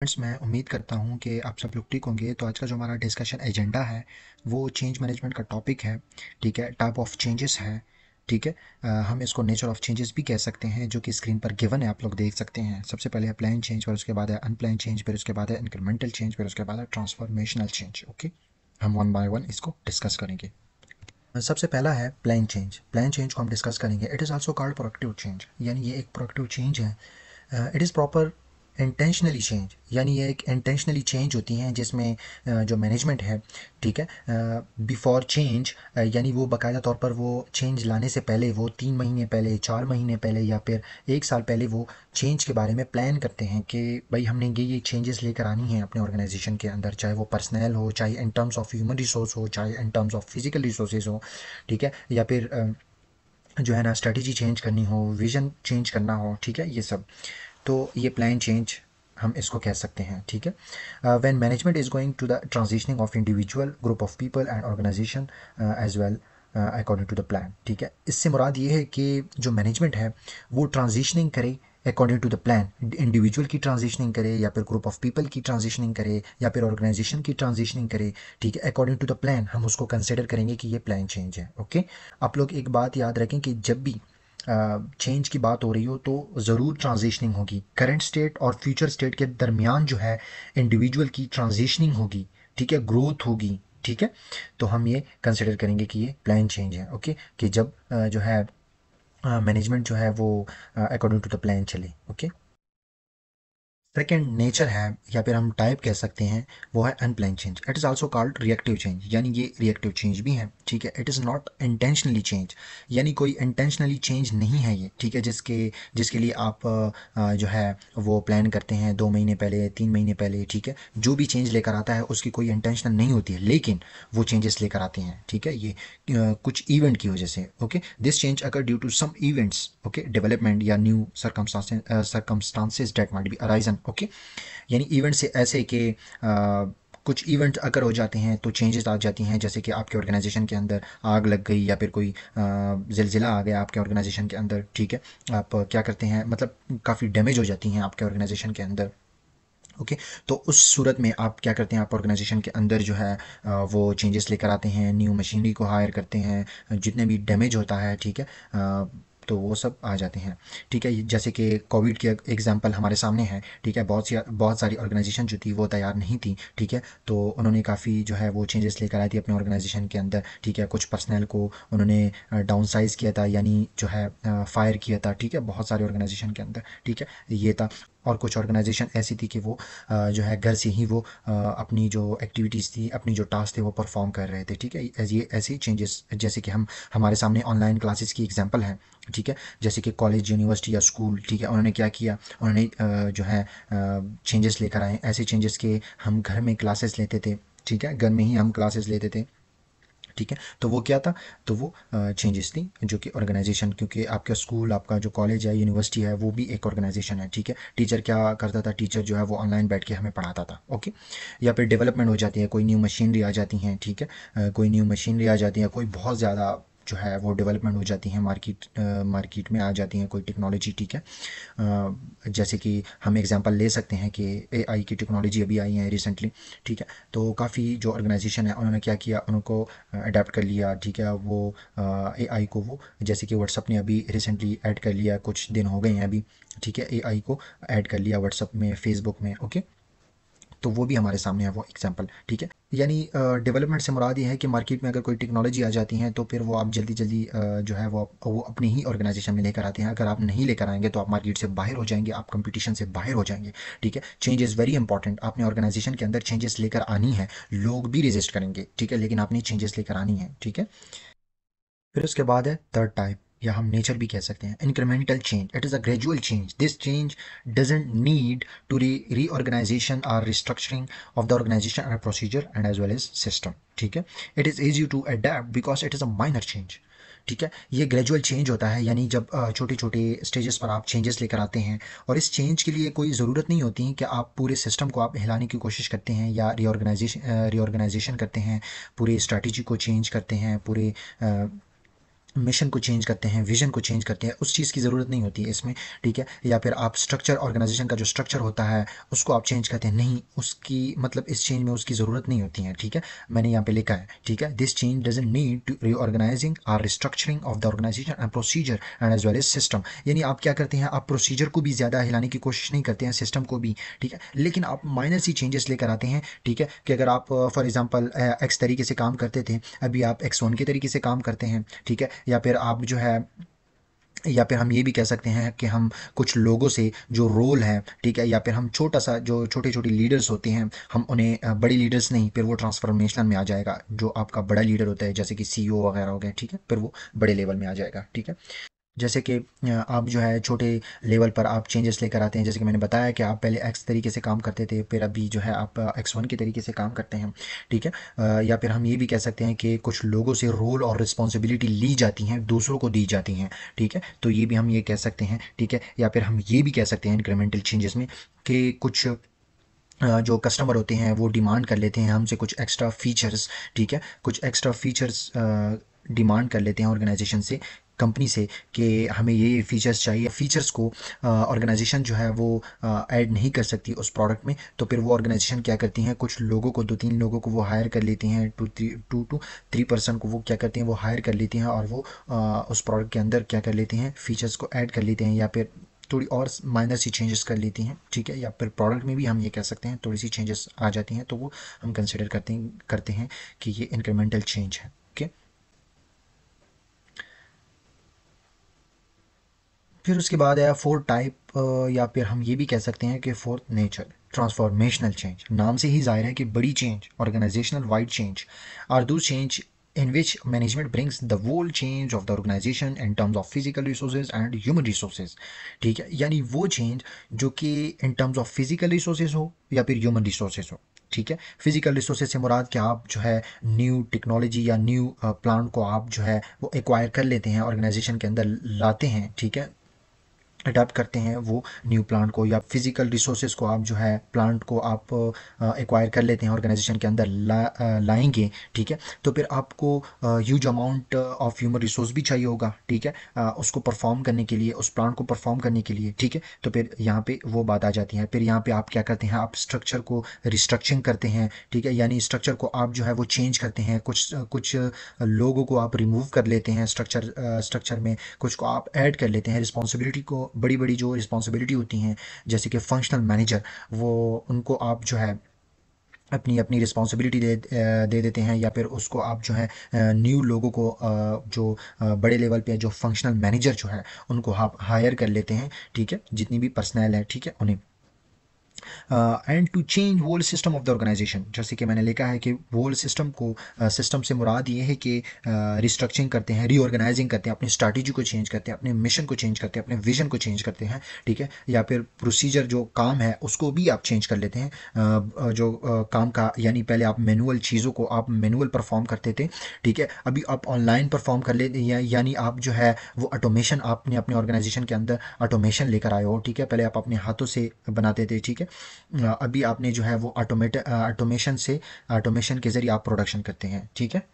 friends मैं उम्मीद करता हूँ कि आप सब लोग ठीक होंगे तो आज का जो हमारा डिस्कशन एजेंडा है वो चेंज मैनेजमेंट का टॉपिक है ठीक है टाइप ऑफ चेंजेस है ठीक है हम इसको नेचर ऑफ चेंजेस भी कह सकते हैं जो कि स्क्रीन पर गिवन है आप लोग देख सकते हैं सबसे पहले है प्लान चेंज फिर उसके बाद है अनप्लान चेंज फिर उसके बाद है इंक्रीमेंटल चेंज फिर उसके बाद है ट्रांसफॉर्मेशनल चेंज ओके हम वन बाय वन इसको डिस्कस करेंगे सबसे पहला है प्लान चेंज प्लान चेंज को हम डिस्कस करेंगे it is also called productive change यानी ये एक प्रोडक्टिव चेंज है it is proper intentionally change यानी ये एक इंटेंशनली चेंज होती हैं जिसमें जो मैनेजमेंट है ठीक है बिफोर चेंज यानी वो बाकायदा तौर पर वो चेंज लाने से पहले वो तीन महीने पहले चार महीने पहले या फिर एक साल पहले वो चेंज के बारे में प्लान करते हैं कि भाई हमने ये ये चेंजेस लेकर आनी है अपने ऑर्गेनाइजेशन के अंदर चाहे वो पर्सनल हो चाहे in terms of human resource हो चाहे in terms of physical resources हो ठीक है या फिर जो है ना स्ट्रेटजी चेंज करनी हो विजन चेंज करना हो ठीक है ये सब तो ये प्लान चेंज हम इसको कह सकते हैं ठीक है when management is going to the transitioning of individual group of people and organisation as well according to the plan ठीक है इससे मुराद ये है कि जो मैनेजमेंट है वो ट्रांजिशनिंग करे according to the plan individual की ट्रांजिशनिंग करे या फिर ग्रुप ऑफ पीपल की ट्रांजिशनिंग करे या फिर ऑर्गेनाइजेशन की ट्रांजिशनिंग करे ठीक है अकॉर्डिंग टू द प्लान हम उसको कंसिडर करेंगे कि ये प्लान चेंज है ओके आप लोग एक बात याद रखें कि जब भी चेंज की बात हो रही हो तो ज़रूर ट्रांजिशनिंग होगी करंट स्टेट और फ्यूचर स्टेट के दरमियान जो है इंडिविजुअल की ट्रांजिशनिंग होगी ठीक है ग्रोथ होगी ठीक है तो हम ये कंसिडर करेंगे कि ये प्लान चेंज है ओके कि जब जो है मैनेजमेंट जो है वो अकॉर्डिंग टू द प्लान चले ओके सेकेंड नेचर है या फिर हम टाइप कह सकते हैं वो है unplanned change it is also called reactive change यानी ये रिएक्टिव चेंज भी है ठीक है it is not intentionally change यानी कोई इंटेंशनली चेंज नहीं है ये ठीक है जिसके जिसके लिए आप जो है वो प्लान करते हैं दो महीने पहले तीन महीने पहले ठीक है जो भी चेंज लेकर आता है उसकी कोई इंटेंशनल नहीं होती है लेकिन वो चेंजेस लेकर आते हैं ठीक है ये कुछ इवेंट की वजह से ओके दिस चेंज अगर due to some events okay development या new circumstances that might be arisen okay यानी इवेंट से ऐसे कि कुछ इवेंट अगर हो जाते हैं तो चेंजेस आ जाती हैं जैसे कि आपके ऑर्गेनाइजेशन के अंदर आग लग गई या फिर कोई जिलजिला आ गया आपके ऑर्गेनाइजेशन के अंदर ठीक है आप क्या करते हैं मतलब काफ़ी डैमेज हो जाती हैं आपके ऑर्गेनाइजेशन के अंदर ओके okay, तो उस सूरत में आप क्या करते हैं आप ऑर्गेनाइजेशन के अंदर जो है वो चेंजेस लेकर आते हैं न्यू मशीनरी को हायर करते हैं जितने भी डैमेज होता है ठीक है तो वो सब आ जाते हैं ठीक है जैसे कि कोविड के एग्जाम्पल हमारे सामने है ठीक है बहुत सी बहुत सारी ऑर्गेनाइजेशन जो थी वो तैयार नहीं थी ठीक है तो उन्होंने काफ़ी जो है वो चेंजेस लेकर आई थी अपने ऑर्गेनाइजेशन के अंदर ठीक है कुछ पर्सनल को उन्होंने डाउन साइज किया था यानी जो है फायर किया था ठीक है बहुत सारे ऑर्गेनाइजेशन के अंदर ठीक है ये था और कुछ ऑर्गेनाइजेशन ऐसी थी कि वो जो है घर से ही वो अपनी जो एक्टिविटीज़ थी अपनी जो टास्क थे वो परफॉर्म कर रहे थे ठीक है ये ही चेंजेस जैसे कि हम हमारे सामने ऑनलाइन क्लासेस की एग्जांपल है ठीक है जैसे कि कॉलेज यूनिवर्सिटी या स्कूल ठीक है उन्होंने क्या किया उन्होंने जो है चेंजेस लेकर आए ऐसे चेंजेस के हम घर में क्लासेस लेते थे ठीक है घर में ही हम क्लासेस लेते थे ठीक है तो वो क्या था तो वो चेंजेस थी जो कि ऑर्गेनाइजेशन क्योंकि आपका स्कूल आपका जो कॉलेज है यूनिवर्सिटी है वो भी एक ऑर्गेनाइजेशन है ठीक है टीचर क्या करता था टीचर जो है वो ऑनलाइन बैठ के हमें पढ़ाता था ओके या फिर डेवलपमेंट हो जाती है कोई न्यू मशीनरी आ जाती हैं ठीक है कोई न्यू मशीनरी आ जाती है कोई बहुत ज़्यादा जो है वो डेवलपमेंट हो जाती है मार्केट मार्केट में आ जाती हैं कोई टेक्नोलॉजी ठीक है जैसे कि हम एग्जांपल ले सकते हैं कि एआई की टेक्नोलॉजी अभी आई है रिसेंटली ठीक है तो काफ़ी जो ऑर्गेनाइजेशन है उन्होंने क्या किया उनको अडेप्ट कर लिया ठीक है वो ए को वो जैसे कि व्हाट्सअप ने अभी रिसेंटली एड कर लिया कुछ दिन हो गए हैं अभी ठीक है ए को ऐड कर लिया व्हाट्सअप में फेसबुक में ओके तो वो भी हमारे सामने है वो एग्जाम्पल ठीक है यानी डेवलपमेंट से मुराद ये है कि मार्केट में अगर कोई टेक्नोलॉजी आ जाती है तो फिर वो आप जल्दी जल्दी जो है वो वो अपनी ही ऑर्गेनाइजेशन में लेकर आते हैं अगर आप नहीं लेकर आएंगे तो आप मार्केट से बाहर हो जाएंगे आप कंपटीशन से बाहर हो जाएंगे ठीक है चेंज इज़ वेरी इंपॉर्टेंट आपने ऑर्गेनाइजेशन के अंदर चेंजेस लेकर आनी है लोग भी रिजिस्ट करेंगे ठीक है लेकिन आपने चेंजेस लेकर आनी है ठीक है फिर उसके बाद है थर्ड टाइप या हम नेचर भी कह सकते हैं incremental change it is a gradual change this change doesn't need to re reorganisation or restructuring of the organisation or procedure and as well as system ठीक है it is easy to adapt because it is a minor change ठीक है ये gradual change होता है यानी जब छोटे छोटे स्टेजेस पर आप चेंजेस लेकर आते हैं और इस चेंज के लिए कोई ज़रूरत नहीं होती है कि आप पूरे सिस्टम को आप हिलाने की कोशिश करते हैं या रीऑर्गेनाइजेशन रीऑर्गेनाइजेशन करते हैं पूरे स्ट्रेटजी को चेंज करते हैं पूरे मिशन को चेंज करते हैं विजन को चेंज करते हैं उस चीज़ की ज़रूरत नहीं होती है इसमें ठीक है या फिर आप स्ट्रक्चर ऑर्गेनाइजेशन का जो स्ट्रक्चर होता है उसको आप चेंज करते हैं नहीं उसकी मतलब इस चेंज में उसकी ज़रूरत नहीं होती है ठीक है मैंने यहाँ पे लिखा है ठीक है this change doesn't need to reorganising or restructuring of the organisation and procedure and as well as system यानी आप क्या करते हैं आप प्रोसीजर को भी ज़्यादा हिलाने की कोशिश नहीं करते हैं सिस्टम को भी ठीक है लेकिन आप माइनर सी चेंजेस लेकर आते हैं ठीक है कि अगर आप फॉर एग्जाम्पल एक्स तरीके से काम करते थे अभी आप एक्स वन के तरीके से काम करते हैं ठीक है या फिर आप जो है या फिर हम ये भी कह सकते हैं कि हम कुछ लोगों से जो रोल है ठीक है या फिर हम छोटा सा जो छोटे छोटे लीडर्स होते हैं हम उन्हें बड़े लीडर्स नहीं फिर वो ट्रांसफॉर्मेशन में आ जाएगा जो आपका बड़ा लीडर होता है जैसे कि सीईओ e वगैरह हो गए ठीक है फिर वो बड़े लेवल में आ जाएगा ठीक है जैसे कि आप जो है छोटे लेवल पर आप चेंजेस लेकर आते हैं जैसे कि मैंने बताया कि आप पहले एक्स तरीके से काम करते थे फिर अभी जो है आप एक्स वन के तरीके से काम करते हैं ठीक है या फिर हम ये भी कह सकते हैं कि कुछ लोगों से रोल और रिस्पॉन्सिबिलिटी ली जाती हैं दूसरों को दी जाती हैं ठीक है तो ये भी हम ये कह सकते हैं ठीक है या फिर हम ये भी कह सकते हैं इंक्रीमेंटल चेंजेस में कि कुछ जो कस्टमर होते हैं वो डिमांड कर लेते हैं हमसे कुछ एक्स्ट्रा फीचर्स ठीक है कुछ एक्स्ट्रा फीचर्स डिमांड कर लेते हैं ऑर्गेनाइजेशन से कंपनी से कि हमें ये फीचर्स चाहिए फीचर्स को ऑर्गेनाइजेशन जो है वो ऐड नहीं कर सकती उस प्रोडक्ट में तो फिर वो ऑर्गेनाइजेशन क्या करती हैं कुछ लोगों को दो तीन लोगों को वो हायर कर लेती हैं two three two two three person को वो क्या करती हैं वो हायर कर लेती हैं और वो आ, उस प्रोडक्ट के अंदर क्या कर लेती हैं फीचर्स को ऐड कर लेते हैं या फिर थोड़ी और माइनर सी चेंजेस कर लेती हैं ठीक है या फिर प्रोडक्ट में भी हम ये कह सकते हैं थोड़ी सी चेंजेस आ जाती हैं तो वो हम कंसिडर करते हैं करते हैं कि ये इंक्रीमेंटल चेंज है फिर उसके बाद आया फोर्थ टाइप या फिर हम ये भी कह सकते हैं कि फोर्थ नेचर ट्रांसफॉर्मेशनल चेंज नाम से ही जाहिर है कि बड़ी change organisational wide change are those change in which management brings the world change of the organisation in terms of physical resource and human resources ठीक है यानी वो चेंज जो कि in terms of physical resources हो या फिर human resources हो ठीक है फिजिकल रिसोर्सेज से मुराद कि आप जो है न्यू टेक्नोलॉजी या न्यू प्लांट को आप जो है वो एक्वायर कर लेते हैं ऑर्गेनाइजेशन के अंदर लाते हैं ठीक है अडाप्ट करते हैं वो न्यू प्लांट को या फिजिकल रिसोर्सेज को आप जो है प्लांट को आप एक्वायर कर लेते हैं ऑर्गेनाइजेशन के अंदर ला लाएंगे ठीक है तो फिर आपको huge amount of human resource भी चाहिए होगा ठीक है उसको परफॉर्म करने के लिए उस प्लांट को परफॉर्म करने के लिए ठीक है तो फिर यहाँ पर वो बात आ जाती है फिर यहाँ पर आप क्या करते हैं आप स्ट्रक्चर को रिस्ट्रक्चरिंग करते हैं ठीक है यानी स्ट्रक्चर को आप जो है वो चेंज करते हैं कुछ कुछ लोगों को आप रिमूव कर लेते हैं स्ट्रक्चर स्ट्रक्चर में कुछ को आप ऐड कर लेते हैं रिस्पॉन्सिबिलिटी को बड़ी बड़ी जो रिस्पॉन्सिबिलिटी होती हैं जैसे कि फंक्शनल मैनेजर वो उनको आप जो है अपनी अपनी रिस्पॉन्सिबिलिटी दे दे देते हैं या फिर उसको आप जो है न्यू लोगों को जो बड़े लेवल पे जो फंक्शनल मैनेजर जो है उनको आप हायर कर लेते हैं ठीक है जितनी भी पर्सनल है ठीक है उन्हें and to change whole system of the organisation जैसे कि मैंने लिखा है कि होल सिस्टम को सिस्टम uh, से मुराद ये है कि रिस्ट्रक्चरिंग uh, करते हैं रीऑर्गेनाइजिंग करते हैं अपनी स्ट्रैटेजी को चेंज करते हैं अपने मिशन को चेंज करते हैं अपने विजन को चेंज करते हैं ठीक है या फिर प्रोसीजर जो काम है उसको भी आप चेंज कर लेते हैं uh, uh जो uh, काम का यानी पहले आप मैनुअल चीज़ों को आप मैनुअल परफॉर्म करते थे ठीक है अभी आप ऑनलाइन परफॉर्म कर लेते हैं यानी आप जो है वो ऑटोमेशन आपने अपने ऑर्गेनाइजेशन के अंदर ऑटोमेशन लेकर आए हो ठीक है पहले आप अपने हाथों से बनाते थे ठीक है अभी आपने जो है वो ऑटोमेट ऑटोमेशन से ऑटोमेशन के ज़रिए आप प्रोडक्शन करते हैं ठीक है